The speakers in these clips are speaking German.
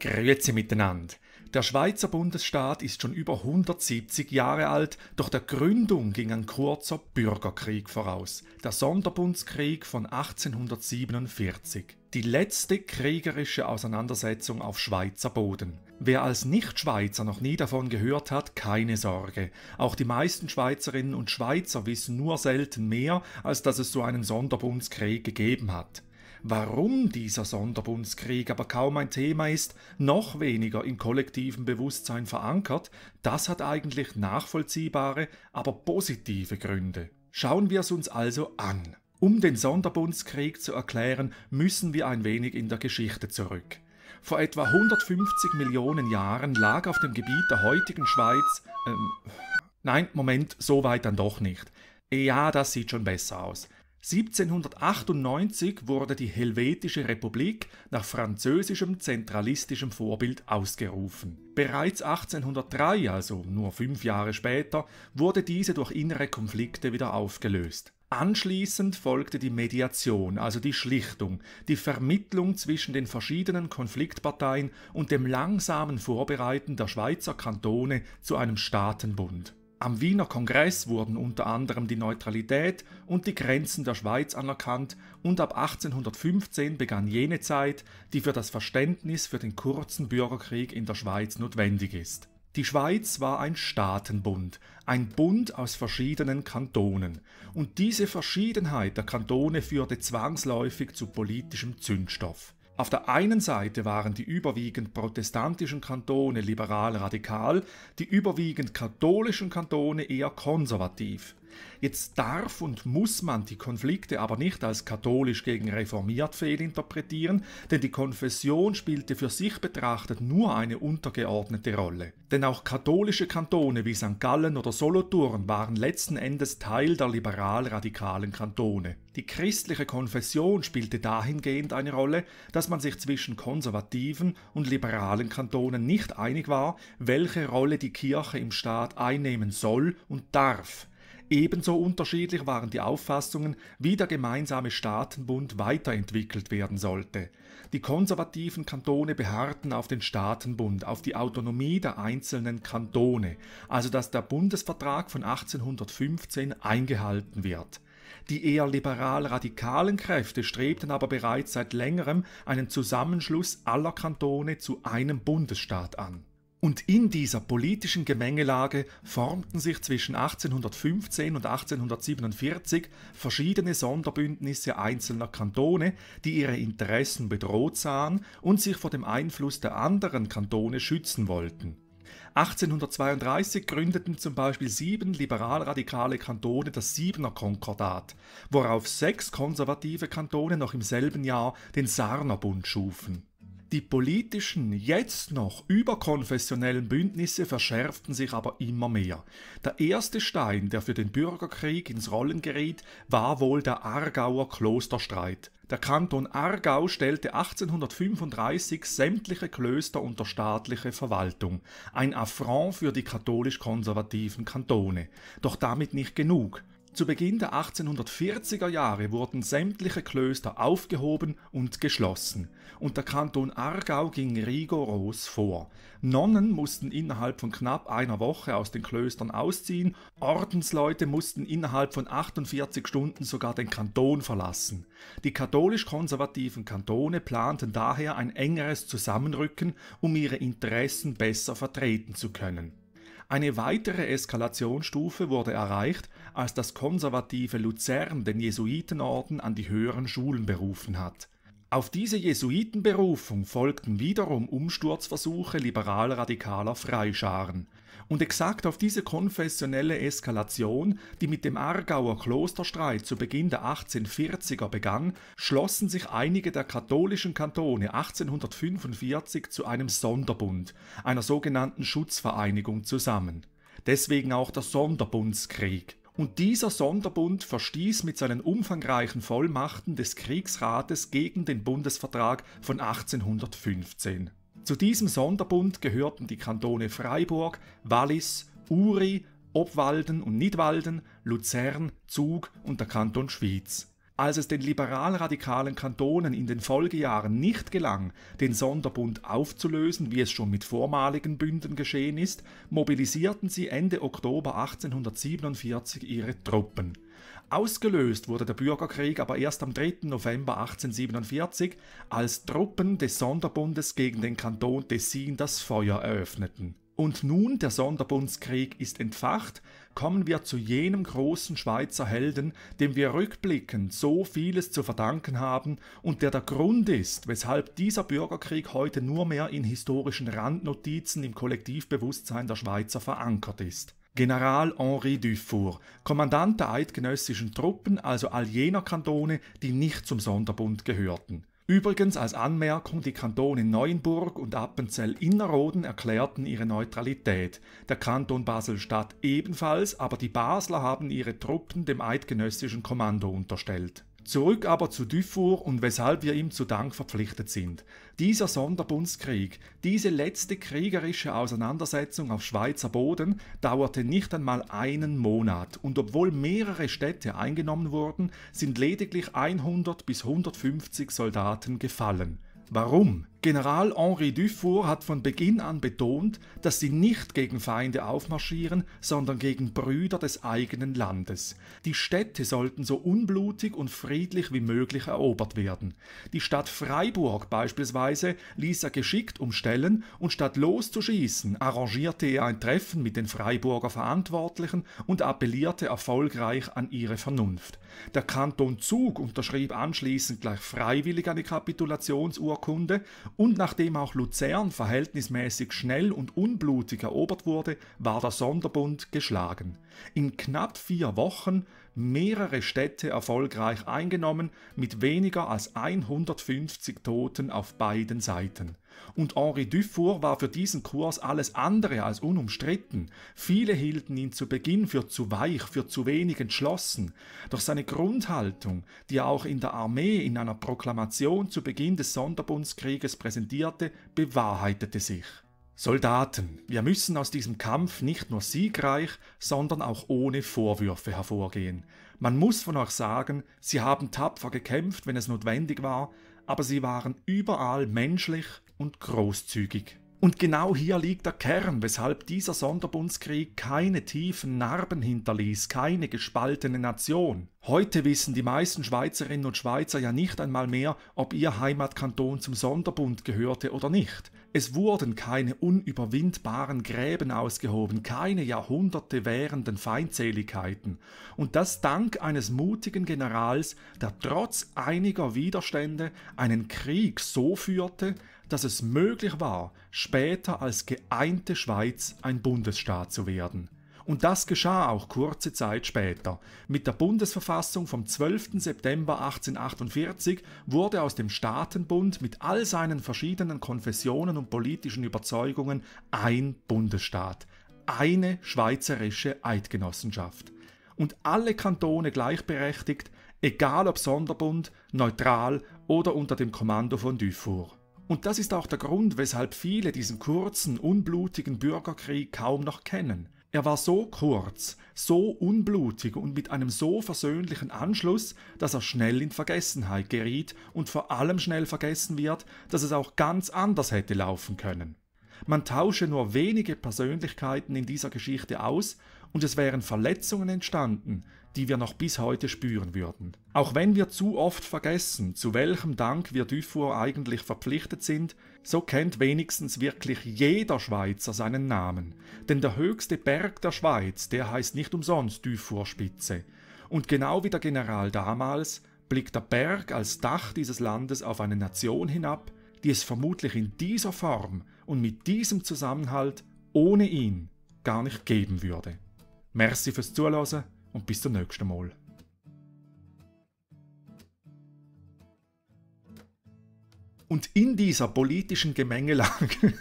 Grüezi miteinander. Der Schweizer Bundesstaat ist schon über 170 Jahre alt, doch der Gründung ging ein kurzer Bürgerkrieg voraus, der Sonderbundskrieg von 1847. Die letzte kriegerische Auseinandersetzung auf Schweizer Boden. Wer als Nichtschweizer noch nie davon gehört hat, keine Sorge. Auch die meisten Schweizerinnen und Schweizer wissen nur selten mehr, als dass es so einen Sonderbundskrieg gegeben hat. Warum dieser Sonderbundskrieg aber kaum ein Thema ist, noch weniger im kollektiven Bewusstsein verankert, das hat eigentlich nachvollziehbare, aber positive Gründe. Schauen wir es uns also an. Um den Sonderbundskrieg zu erklären, müssen wir ein wenig in der Geschichte zurück. Vor etwa 150 Millionen Jahren lag auf dem Gebiet der heutigen Schweiz... Ähm, nein, Moment, so weit dann doch nicht. Ja, das sieht schon besser aus. 1798 wurde die Helvetische Republik nach französischem zentralistischem Vorbild ausgerufen. Bereits 1803, also nur fünf Jahre später, wurde diese durch innere Konflikte wieder aufgelöst. Anschließend folgte die Mediation, also die Schlichtung, die Vermittlung zwischen den verschiedenen Konfliktparteien und dem langsamen Vorbereiten der Schweizer Kantone zu einem Staatenbund. Am Wiener Kongress wurden unter anderem die Neutralität und die Grenzen der Schweiz anerkannt und ab 1815 begann jene Zeit, die für das Verständnis für den kurzen Bürgerkrieg in der Schweiz notwendig ist. Die Schweiz war ein Staatenbund, ein Bund aus verschiedenen Kantonen, und diese Verschiedenheit der Kantone führte zwangsläufig zu politischem Zündstoff. Auf der einen Seite waren die überwiegend protestantischen Kantone liberal-radikal, die überwiegend katholischen Kantone eher konservativ Jetzt darf und muss man die Konflikte aber nicht als katholisch gegen reformiert fehlinterpretieren, denn die Konfession spielte für sich betrachtet nur eine untergeordnete Rolle. Denn auch katholische Kantone wie St. Gallen oder Solothurn waren letzten Endes Teil der liberal-radikalen Kantone. Die christliche Konfession spielte dahingehend eine Rolle, dass man sich zwischen konservativen und liberalen Kantonen nicht einig war, welche Rolle die Kirche im Staat einnehmen soll und darf. Ebenso unterschiedlich waren die Auffassungen, wie der gemeinsame Staatenbund weiterentwickelt werden sollte. Die konservativen Kantone beharrten auf den Staatenbund, auf die Autonomie der einzelnen Kantone, also dass der Bundesvertrag von 1815 eingehalten wird. Die eher liberal-radikalen Kräfte strebten aber bereits seit längerem einen Zusammenschluss aller Kantone zu einem Bundesstaat an und in dieser politischen Gemengelage formten sich zwischen 1815 und 1847 verschiedene Sonderbündnisse einzelner Kantone, die ihre Interessen bedroht sahen und sich vor dem Einfluss der anderen Kantone schützen wollten. 1832 gründeten zum Beispiel sieben liberal-radikale Kantone das Siebener Konkordat, worauf sechs konservative Kantone noch im selben Jahr den Sarner Bund schufen. Die politischen, jetzt noch überkonfessionellen Bündnisse verschärften sich aber immer mehr. Der erste Stein, der für den Bürgerkrieg ins Rollen geriet, war wohl der Aargauer Klosterstreit. Der Kanton Aargau stellte 1835 sämtliche Klöster unter staatliche Verwaltung, ein Affront für die katholisch-konservativen Kantone. Doch damit nicht genug. Zu Beginn der 1840er Jahre wurden sämtliche Klöster aufgehoben und geschlossen und der Kanton Aargau ging rigoros vor. Nonnen mussten innerhalb von knapp einer Woche aus den Klöstern ausziehen, Ordensleute mussten innerhalb von 48 Stunden sogar den Kanton verlassen. Die katholisch-konservativen Kantone planten daher ein engeres Zusammenrücken, um ihre Interessen besser vertreten zu können. Eine weitere Eskalationsstufe wurde erreicht, als das konservative Luzern den Jesuitenorden an die höheren Schulen berufen hat. Auf diese Jesuitenberufung folgten wiederum Umsturzversuche liberal-radikaler Freischaren und exakt auf diese konfessionelle Eskalation, die mit dem Aargauer Klosterstreit zu Beginn der 1840er begann, schlossen sich einige der katholischen Kantone 1845 zu einem Sonderbund, einer sogenannten Schutzvereinigung zusammen. Deswegen auch der Sonderbundskrieg. Und dieser Sonderbund verstieß mit seinen umfangreichen Vollmachten des Kriegsrates gegen den Bundesvertrag von 1815. Zu diesem Sonderbund gehörten die Kantone Freiburg, Wallis, Uri, Obwalden und Nidwalden, Luzern, Zug und der Kanton Schwyz. Als es den liberalradikalen Kantonen in den Folgejahren nicht gelang, den Sonderbund aufzulösen, wie es schon mit vormaligen Bünden geschehen ist, mobilisierten sie Ende Oktober 1847 ihre Truppen. Ausgelöst wurde der Bürgerkrieg aber erst am 3. November 1847, als Truppen des Sonderbundes gegen den Kanton Tessin das Feuer eröffneten. Und nun der Sonderbundskrieg ist entfacht, kommen wir zu jenem großen Schweizer Helden, dem wir rückblickend so vieles zu verdanken haben und der der Grund ist, weshalb dieser Bürgerkrieg heute nur mehr in historischen Randnotizen im Kollektivbewusstsein der Schweizer verankert ist. General Henri Dufour, Kommandant der eidgenössischen Truppen, also all jener Kantone, die nicht zum Sonderbund gehörten. Übrigens als Anmerkung, die Kantone Neuenburg und Appenzell-Innerrhoden erklärten ihre Neutralität, der Kanton Basel-Stadt ebenfalls, aber die Basler haben ihre Truppen dem eidgenössischen Kommando unterstellt Zurück aber zu Dufour und weshalb wir ihm zu Dank verpflichtet sind. Dieser Sonderbundskrieg, diese letzte kriegerische Auseinandersetzung auf Schweizer Boden dauerte nicht einmal einen Monat und obwohl mehrere Städte eingenommen wurden, sind lediglich 100 bis 150 Soldaten gefallen. Warum? General Henri Dufour hat von Beginn an betont, dass sie nicht gegen Feinde aufmarschieren, sondern gegen Brüder des eigenen Landes. Die Städte sollten so unblutig und friedlich wie möglich erobert werden. Die Stadt Freiburg beispielsweise ließ er geschickt umstellen und statt loszuschießen, arrangierte er ein Treffen mit den Freiburger Verantwortlichen und appellierte erfolgreich an ihre Vernunft. Der Kanton Zug unterschrieb anschließend gleich freiwillig eine Kapitulationsurkunde und nachdem auch Luzern verhältnismäßig schnell und unblutig erobert wurde, war der Sonderbund geschlagen. In knapp vier Wochen mehrere Städte erfolgreich eingenommen mit weniger als 150 Toten auf beiden Seiten und Henri Dufour war für diesen Kurs alles andere als unumstritten. Viele hielten ihn zu Beginn für zu weich, für zu wenig entschlossen. Doch seine Grundhaltung, die er auch in der Armee in einer Proklamation zu Beginn des Sonderbundskrieges präsentierte, bewahrheitete sich. Soldaten, wir müssen aus diesem Kampf nicht nur siegreich, sondern auch ohne Vorwürfe hervorgehen. Man muss von euch sagen, sie haben tapfer gekämpft, wenn es notwendig war, aber sie waren überall menschlich und großzügig. Und genau hier liegt der Kern, weshalb dieser Sonderbundskrieg keine tiefen Narben hinterließ, keine gespaltene Nation. Heute wissen die meisten Schweizerinnen und Schweizer ja nicht einmal mehr, ob ihr Heimatkanton zum Sonderbund gehörte oder nicht. Es wurden keine unüberwindbaren Gräben ausgehoben, keine Jahrhunderte währenden Feindseligkeiten, und das dank eines mutigen Generals, der trotz einiger Widerstände einen Krieg so führte, dass es möglich war, später als geeinte Schweiz ein Bundesstaat zu werden. Und das geschah auch kurze Zeit später. Mit der Bundesverfassung vom 12. September 1848 wurde aus dem Staatenbund mit all seinen verschiedenen Konfessionen und politischen Überzeugungen ein Bundesstaat, eine schweizerische Eidgenossenschaft. Und alle Kantone gleichberechtigt, egal ob Sonderbund, neutral oder unter dem Kommando von Dufour. Und das ist auch der Grund, weshalb viele diesen kurzen, unblutigen Bürgerkrieg kaum noch kennen. Er war so kurz, so unblutig und mit einem so versöhnlichen Anschluss, dass er schnell in Vergessenheit geriet und vor allem schnell vergessen wird, dass es auch ganz anders hätte laufen können. Man tausche nur wenige Persönlichkeiten in dieser Geschichte aus und es wären Verletzungen entstanden, die wir noch bis heute spüren würden. Auch wenn wir zu oft vergessen, zu welchem Dank wir Dufour eigentlich verpflichtet sind, so kennt wenigstens wirklich jeder Schweizer seinen Namen. Denn der höchste Berg der Schweiz, der heißt nicht umsonst Dufour-Spitze. Und genau wie der General damals, blickt der Berg als Dach dieses Landes auf eine Nation hinab, die es vermutlich in dieser Form und mit diesem Zusammenhalt ohne ihn gar nicht geben würde. Merci fürs Zuhören und bis zum nächsten Mal. Und in dieser politischen Gemengelage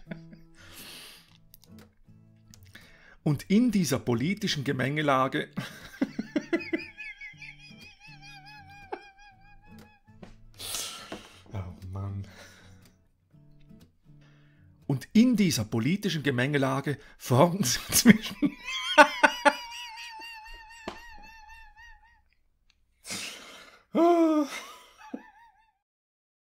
und in dieser politischen Gemengelage Und in dieser politischen Gemengelage formen sie zwischen